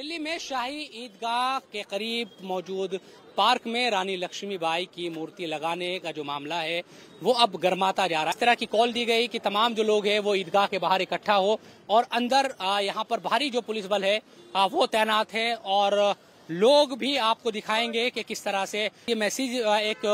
दिल्ली में शाही ईदगाह के करीब मौजूद पार्क में रानी लक्ष्मीबाई की मूर्ति लगाने का जो मामला है वो अब गर्माता जा रहा है इस तरह की कॉल दी गई कि तमाम जो लोग हैं वो ईदगाह के बाहर इकट्ठा हो और अंदर यहाँ पर भारी जो पुलिस बल है वो तैनात है और लोग भी आपको दिखाएंगे कि किस तरह से ये मैसेज एक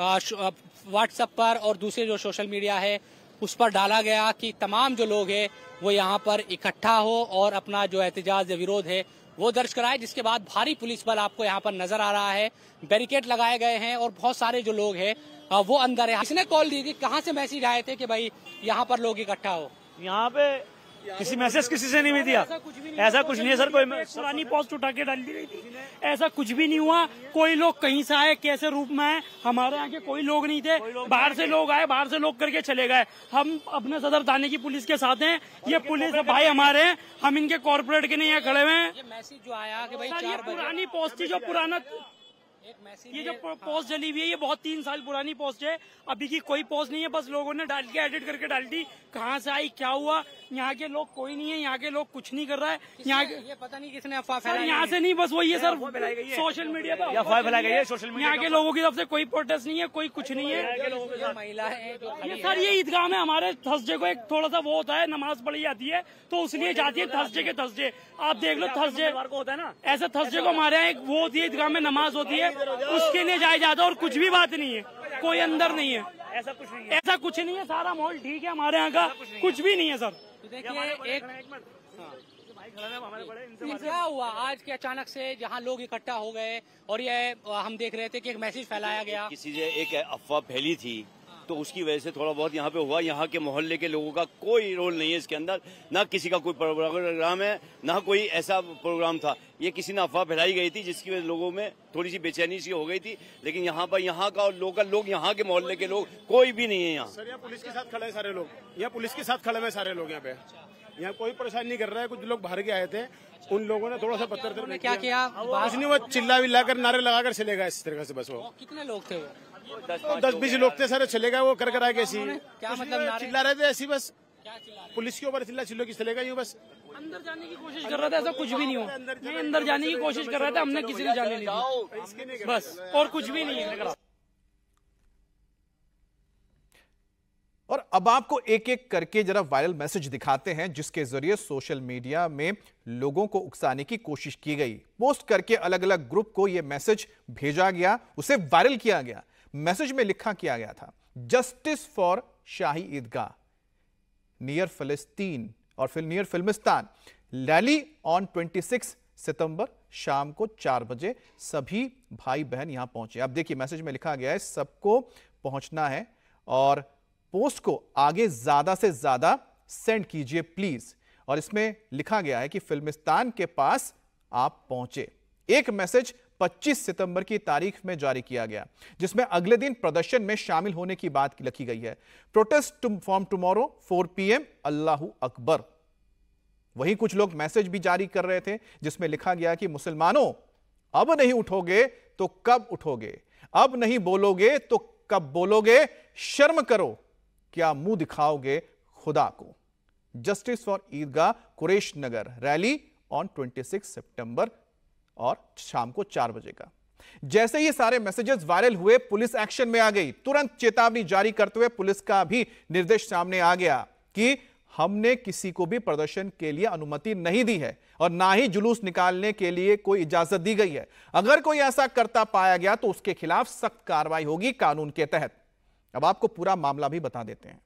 व्हाट्सएप पर और दूसरे जो सोशल मीडिया है उस पर डाला गया कि तमाम जो लोग हैं वो यहाँ पर इकट्ठा हो और अपना जो एहतजाज विरोध है वो दर्ज कराए जिसके बाद भारी पुलिस बल आपको यहाँ पर नजर आ रहा है बैरिकेड लगाए गए हैं और बहुत सारे जो लोग हैं वो अंदर है इसने कॉल दी थी कहाँ से मैसेज आए थे कि भाई यहाँ पर लोग इकट्ठा हो यहाँ पे किसी मैसेज किसी से नहीं भी दिया ऐसा कुछ नहीं है सर कोई पुरानी पोस्ट उठा के डाल दी गई थी ऐसा कुछ भी नहीं हुआ कोई लोग कहीं से आए कैसे रूप में आए हमारे यहाँ के कोई लोग नहीं थे बाहर से लोग आए बाहर से लोग करके चले गए हम अपने सदर थाने की पुलिस के साथ हैं ये पुलिस भाई हमारे हैं हम इनके कॉरपोरेट के नहीं यहाँ खड़े हुए हैं मैसेज जो आया कि भाई पुरानी पोस्ट थी जो पुराना ये जो हाँ। पोस्ट जली हुई है ये बहुत तीन साल पुरानी पोस्ट है अभी की कोई पोस्ट नहीं है बस लोगों ने डाल के एडिट करके डाल दी कहाँ से आई क्या हुआ यहाँ के लोग कोई नहीं है यहाँ के लोग कुछ नहीं कर रहा है यहाँ ये पता नहीं किसने अफवाह फैलाई यहाँ से नहीं बस वही है सर सोशल मीडिया पर अफवाह फैलाई गई है सोशल मीडिया यहाँ के लोगों की तरफ से कोई प्रोटेस्ट नहीं है कोई कुछ नहीं है महिला है सर ये ईदगाह में हमारे थर्सडे को एक थोड़ा सा वो होता है नमाज पढ़ी जाती है तो उसलिए जाती है थर्सडे के थर्सडे आप देख लो थर्सडे को होता है ना ऐसे थर्सडे को हमारे यहाँ एक वो होती है ईदगाह में नमाज होती है उसके लिए जाता और कुछ भी बात नहीं है कोई अंदर नहीं है ऐसा कुछ नहीं है ऐसा कुछ नहीं है सारा माहौल ठीक है हमारे यहाँ का कुछ भी नहीं है सर तो हाँ। क्या हुआ आज के अचानक से जहां लोग इकट्ठा हो गए और ये हम देख रहे थे कि एक मैसेज फैलाया गया किसी से एक अफवाह फैली थी तो उसकी वजह से थोड़ा बहुत यहाँ पे हुआ यहाँ के मोहल्ले के लोगों का कोई रोल नहीं है इसके अंदर ना किसी का कोई प्रोग्राम है ना कोई ऐसा प्रोग्राम था ये किसी ने अफवाह फैलाई गई थी जिसकी वजह लोगों में थोड़ी सी बेचैनी सी हो गई थी लेकिन यहाँ पर यहाँ का और लोकल लोग यहाँ के मोहल्ले के लोग कोई भी नहीं है यहाँ पुलिस के साथ खड़े सारे लोग यहाँ पुलिस के साथ खड़े हुए सारे लोग यहाँ पे यहाँ कोई परेशानी नहीं कर रहा है कुछ लोग बाहर के आए थे उन लोगों ने थोड़ा सा पत्थर क्या किया कुछ हाँ, नहीं वो चिल्ला विल्ला कर नारे लगाकर चले गए इस तरह से बस वो कितने लोग थे वो तो दस बीस लोग थे सर चले गए वो कर कर आए ऐसी मतलब चिल्ला रहे थे ऐसी बस पुलिस के ऊपर चिल्ला चिल्लो की चलेगा यूँ बस अंदर जाने की कोशिश कर रहा था ऐसा कुछ भी नहीं हो मैं अंदर जाने की कोशिश कर रहा था हमने किसी ने जाने नहीं बस और कुछ भी नहीं और अब आपको एक एक करके जरा वायरल मैसेज दिखाते हैं जिसके जरिए सोशल मीडिया में लोगों को उकसाने की कोशिश की गई पोस्ट करके अलग अलग ग्रुप को यह मैसेज भेजा गया उसे वायरल किया गया मैसेज में लिखा किया गया था justice for Shahi Idgah near Palestine और फिर नियर फिल्मिस्तान रैली ऑन 26 सितंबर शाम को चार बजे सभी भाई बहन यहां पहुंचे अब देखिए मैसेज में लिखा गया है सबको पहुंचना है और पोस्ट को आगे ज्यादा से ज्यादा सेंड कीजिए प्लीज और इसमें लिखा गया है कि फिल्मिस्तान के पास आप पहुंचे एक मैसेज 25 सितंबर की तारीख में जारी किया गया जिसमें अगले दिन प्रदर्शन में शामिल होने की बात लिखी गई है प्रोटेस्ट फॉर्म टुमारो 4 पीएम अल्लाह अकबर वहीं कुछ लोग मैसेज भी जारी कर रहे थे जिसमें लिखा गया कि मुसलमानों अब नहीं उठोगे तो कब उठोगे अब नहीं बोलोगे तो कब बोलोगे शर्म करो क्या मुंह दिखाओगे खुदा को justice for Idgah Quresh Nagar rally on 26 सितंबर और शाम को चार बजे का जैसे ही सारे मैसेजेस वायरल हुए पुलिस एक्शन में आ गई तुरंत चेतावनी जारी करते हुए पुलिस का भी निर्देश सामने आ गया कि हमने किसी को भी प्रदर्शन के लिए अनुमति नहीं दी है और ना ही जुलूस निकालने के लिए कोई इजाजत दी गई है अगर कोई ऐसा करता पाया गया तो उसके खिलाफ सख्त कार्रवाई होगी कानून के तहत अब आपको पूरा मामला भी बता देते हैं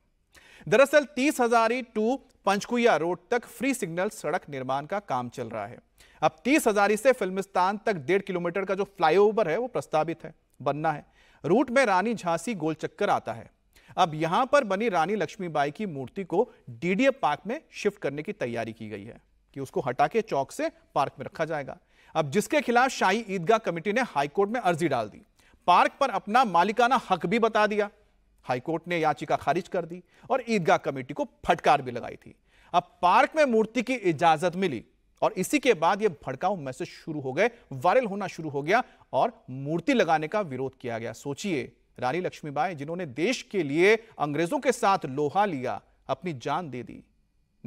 दरअसल तीस हजारी टू पंचकुया रोड तक फ्री सिग्नल सड़क निर्माण का काम चल रहा है अब तीस हजारी से फिल्मिस्तान तक डेढ़ किलोमीटर का जो फ्लाईओवर है वो प्रस्तावित है बनना है रूट में रानी झांसी गोल चक्कर आता है अब यहां पर बनी रानी लक्ष्मीबाई की मूर्ति को डीडीए पार्क में शिफ्ट करने की तैयारी की गई है कि उसको हटा के चौक से पार्क में रखा जाएगा अब जिसके खिलाफ शाही ईदगाह कमेटी ने हाईकोर्ट में अर्जी डाल दी पार्क पर अपना मालिकाना हक भी बता दिया हाईकोर्ट ने याचिका खारिज कर दी और ईदगाह कमेटी को फटकार भी लगाई थी अब पार्क में मूर्ति की इजाजत मिली और इसी के बाद ये भड़काऊ मैसेज शुरू हो गए वायरल होना शुरू हो गया और मूर्ति लगाने का विरोध किया गया सोचिए रानी लक्ष्मीबाई जिन्होंने देश के लिए अंग्रेजों के साथ लोहा लिया अपनी जान दे दी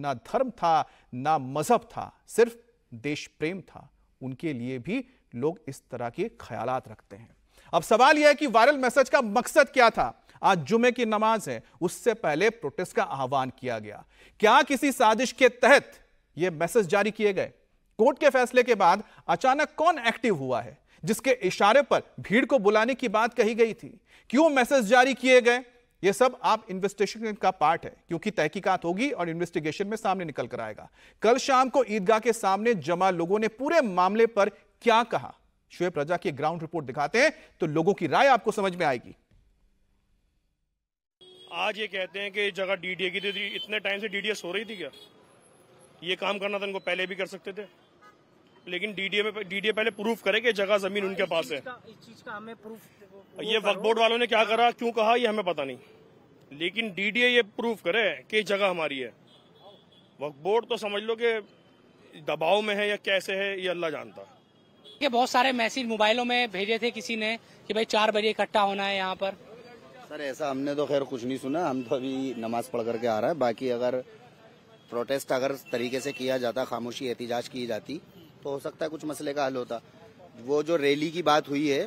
ना धर्म था ना मजहब था सिर्फ देश प्रेम था उनके लिए भी लोग इस तरह के ख्यालात रखते हैं अब सवाल यह है कि वायरल मैसेज का मकसद क्या था आज जुमे की नमाज है उससे पहले प्रोटेस्ट का आह्वान किया गया क्या किसी साजिश के तहत यह मैसेज जारी किए गए कोर्ट के फैसले के बाद अचानक कौन एक्टिव हुआ है जिसके इशारे पर भीड़ को बुलाने की बात कही गई थी क्यों मैसेज जारी किए गए ये सब आप इन्वेस्टिगेशन का पार्ट है क्योंकि तहकीकात होगी और इन्वेस्टिगेशन में सामने निकल कर आएगा कल शाम को ईदगाह के सामने जमा लोगों ने पूरे मामले पर क्या कहा शुए प्रजा की ग्राउंड रिपोर्ट दिखाते हैं तो लोगों की राय आपको समझ में आएगी आज ये कहते हैं कि जगह डीडीए की थी इतने टाइम से डीडीए हो रही थी क्या ये काम करना था इनको पहले भी कर सकते थे लेकिन डीडीए में डीडीए पहले प्रूफ करे कि जगह जमीन हाँ, उनके पास है इस चीज का हमें प्रूफ ये वक्त बोर्ड वालों ने क्या करा क्यों कहा ये हमें पता नहीं लेकिन डीडीए ये प्रूफ करे कि जगह हमारी है वक्त बोर्ड तो समझ लो कि दबाव में है या कैसे है ये अल्लाह जानता ये बहुत सारे मैसेज मोबाइलों में भेजे थे किसी ने कि भाई चार बजे इकट्ठा होना है यहाँ पर सर ऐसा हमने तो खैर कुछ नहीं सुना हम तो अभी नमाज पढ़ करके आ रहा है बाकी अगर प्रोटेस्ट अगर तरीके से किया जाता खामोशी एहतजाज की जाती तो हो सकता है कुछ मसले का हल होता वो जो रैली की बात हुई है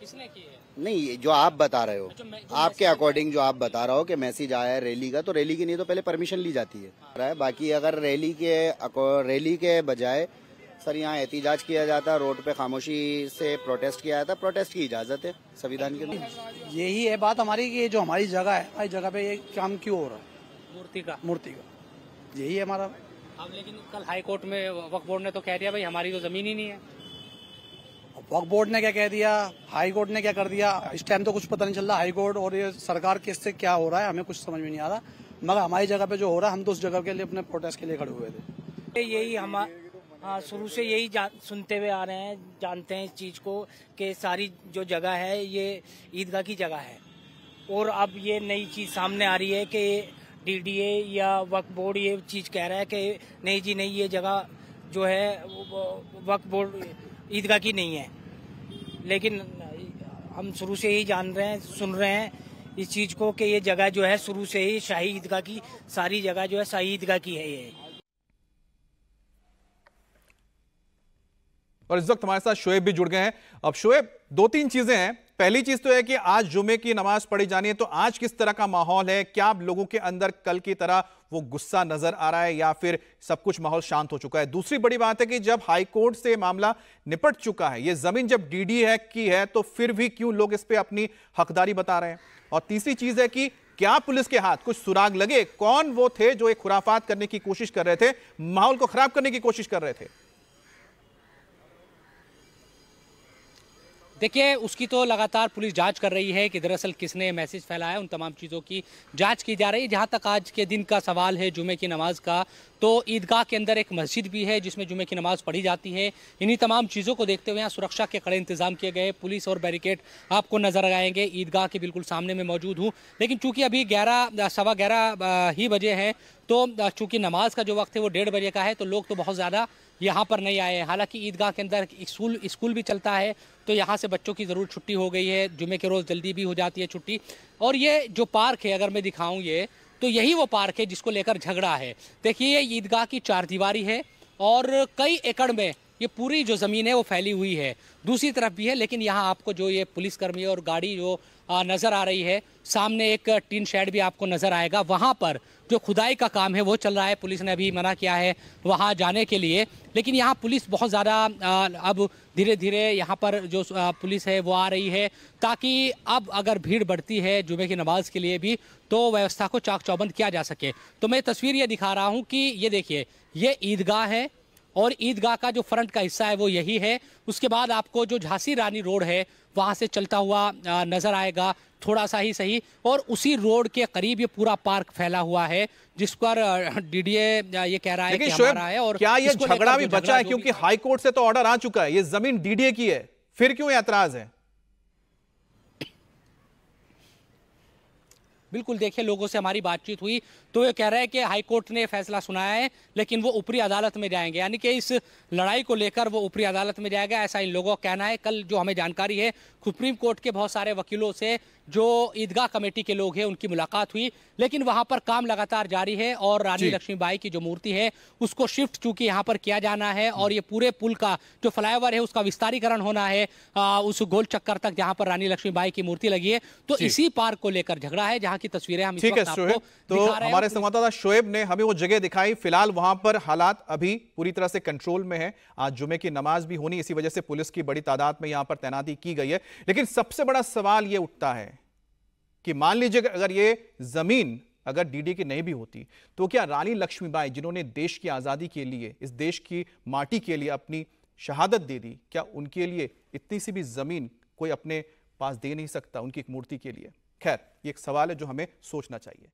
किसने की है नहीं जो आप बता रहे हो अच्छा, जो आपके अकॉर्डिंग जो आप बता रहे हो कि मैसेज आया है रैली का तो रैली की नहीं तो पहले परमिशन ली जाती है हाँ। बाकी अगर रैली के रैली के बजाय सर यहाँ एहतजाज किया जाता रोड पे खामोशी से प्रोटेस्ट किया जाता प्रोटेस्ट की इजाज़त है संविधान के लिए यही है बात हमारी कि जो हमारी जगह है हमारी जगह पे ये काम क्यों हो रहा है मूर्ति का मूर्ति का यही है हमारा अब हाँ, लेकिन कल हाई कोर्ट में वक्त बोर्ड ने तो कह दिया भाई हमारी तो जमीन ही नहीं है वक्त बोर्ड ने क्या कह दिया हाई कोर्ट ने क्या कर दिया इस टाइम तो कुछ पता नहीं चल रहा हाई कोर्ट और ये सरकार के से क्या हो रहा है हमें कुछ समझ में नहीं आ रहा मगर हमारी जगह पे जो हो रहा है हम तो उस जगह के लिए अपने प्रोटेस्ट के लिए खड़े हुए थे यही हमारा हाँ शुरू से यही सुनते हुए आ रहे हैं जानते हैं इस चीज़ को कि सारी जो जगह है ये ईदगाह की जगह है और अब ये नई चीज़ सामने आ रही है कि डीडीए या वक्फ बोर्ड ये चीज़ कह रहा है कि नहीं जी नहीं ये जगह जो है वक्फ बोर्ड ईदगाह की नहीं है लेकिन हम शुरू से ही जान रहे हैं सुन रहे हैं इस चीज़ को कि ये जगह जो है शुरू से ही शाही ईदगाह की सारी जगह जो है शाही ईदगाह की है ये और इस वक्त हमारे साथ शोएब भी जुड़ गए हैं अब शोएब दो तीन चीजें हैं पहली चीज तो है कि आज जुमे की नमाज पढ़ी जानी है तो आज किस तरह का माहौल है क्या लोगों के अंदर कल की तरह वो गुस्सा नजर आ रहा है या फिर सब कुछ माहौल शांत हो चुका है दूसरी बड़ी बात है कि जब हाईकोर्ट से मामला निपट चुका है ये जमीन जब डीडी है की है तो फिर भी क्यों लोग इस पर अपनी हकदारी बता रहे हैं और तीसरी चीज है कि क्या पुलिस के हाथ कुछ सुराग लगे कौन वो थे जो एक खुराफात करने की कोशिश कर रहे थे माहौल को खराब करने की कोशिश कर रहे थे देखिए उसकी तो लगातार पुलिस जांच कर रही है कि दरअसल किसने मैसेज फैलाया उन तमाम चीज़ों की जांच की जा रही है जहां तक आज के दिन का सवाल है जुमे की नमाज़ का तो ईदगाह के अंदर एक मस्जिद भी है जिसमें जुमे की नमाज़ पढ़ी जाती है इन्हीं तमाम चीज़ों को देखते हुए यहाँ सुरक्षा के कड़े इंतजाम किए गए पुलिस और बैरिकेड आपको नज़र आएंगे ईदगाह के बिल्कुल सामने में मौजूद हूँ लेकिन चूँकि अभी ग्यारह सवा ग्यारह ही बजे हैं तो चूँकि नमाज का जो वक्त है वो डेढ़ बजे का है तो लोग तो बहुत ज़्यादा यहाँ पर नहीं आए हालांकि ईदगाह के अंदर स्कूल स्कूल भी चलता है तो यहाँ से बच्चों की ज़रूर छुट्टी हो गई है जुमे के रोज़ जल्दी भी हो जाती है छुट्टी और ये जो पार्क है अगर मैं दिखाऊँ ये तो यही वो पार्क है जिसको लेकर झगड़ा है देखिए ये ईदगाह की चार दीवार है और कई एकड़ में ये पूरी जो ज़मीन है वो फैली हुई है दूसरी तरफ भी है लेकिन यहाँ आपको जो ये पुलिसकर्मी और गाड़ी जो नज़र आ रही है सामने एक टीन शेड भी आपको नज़र आएगा वहाँ पर जो खुदाई का काम है वो चल रहा है पुलिस ने अभी मना किया है वहाँ जाने के लिए लेकिन यहाँ पुलिस बहुत ज़्यादा अब धीरे धीरे यहाँ पर जो पुलिस है वो आ रही है ताकि अब अगर भीड़ बढ़ती है जुमे की नमाज़ के लिए भी तो व्यवस्था को चाक चौबंद किया जा सके तो मैं तस्वीर ये दिखा रहा हूँ कि ये देखिए ये ईदगाह है और ईदगाह का जो फ्रंट का हिस्सा है वो यही है उसके बाद आपको जो झांसी रानी रोड है वहाँ से चलता हुआ नज़र आएगा थोड़ा सा ही सही और उसी रोड के करीब ये पूरा पार्क फैला हुआ है जिस पर डीडीए ये कह रहा है कि हमारा है और क्या ये झगड़ा भी बचा है क्योंकि हाई कोर्ट से तो ऑर्डर आ चुका है ये जमीन डीडीए की है फिर क्यों ऐतराज है बिल्कुल देखिए लोगों से हमारी बातचीत हुई तो ये कह रहे हैं कि हाईकोर्ट ने फैसला सुनाया है लेकिन वो ऊपरी अदालत में जाएंगे यानी कि इस लड़ाई को लेकर वो ऊपरी अदालत में जाएगा ऐसा इन लोगों का कहना है कल जो हमें जानकारी है सुप्रीम कोर्ट के बहुत सारे वकीलों से जो ईदगाह कमेटी के लोग हैं उनकी मुलाकात हुई लेकिन वहां पर काम लगातार जारी है और रानी लक्ष्मीबाई की जो मूर्ति है उसको शिफ्ट चूंकि यहाँ पर किया जाना है और ये पूरे पुल का जो फ्लाईओवर है उसका विस्तारीकरण होना है आ, उस गोल चक्कर तक जहाँ पर रानी लक्ष्मीबाई की मूर्ति लगी है तो इसी पार्क को लेकर झगड़ा है जहाँ की तस्वीरें हम इस वक्त आपको तो दिखा रहे हैं हमारे संवाददाता शोएब ने हमें वो जगह दिखाई फिलहाल वहां पर हालात अभी पूरी तरह से कंट्रोल में है आज जुमे की नमाज भी होनी इसी वजह से पुलिस की बड़ी तादाद में यहां पर तैनाती की गई है लेकिन सबसे बड़ा सवाल ये उठता है कि मान लीजिए अगर ये जमीन अगर डीडी की नहीं भी होती तो क्या रानी लक्ष्मीबाई जिन्होंने देश की आजादी के लिए इस देश की माटी के लिए अपनी शहादत दे दी क्या उनके लिए इतनी सी भी जमीन कोई अपने पास दे नहीं सकता उनकी एक मूर्ति के लिए खैर ये एक सवाल है जो हमें सोचना चाहिए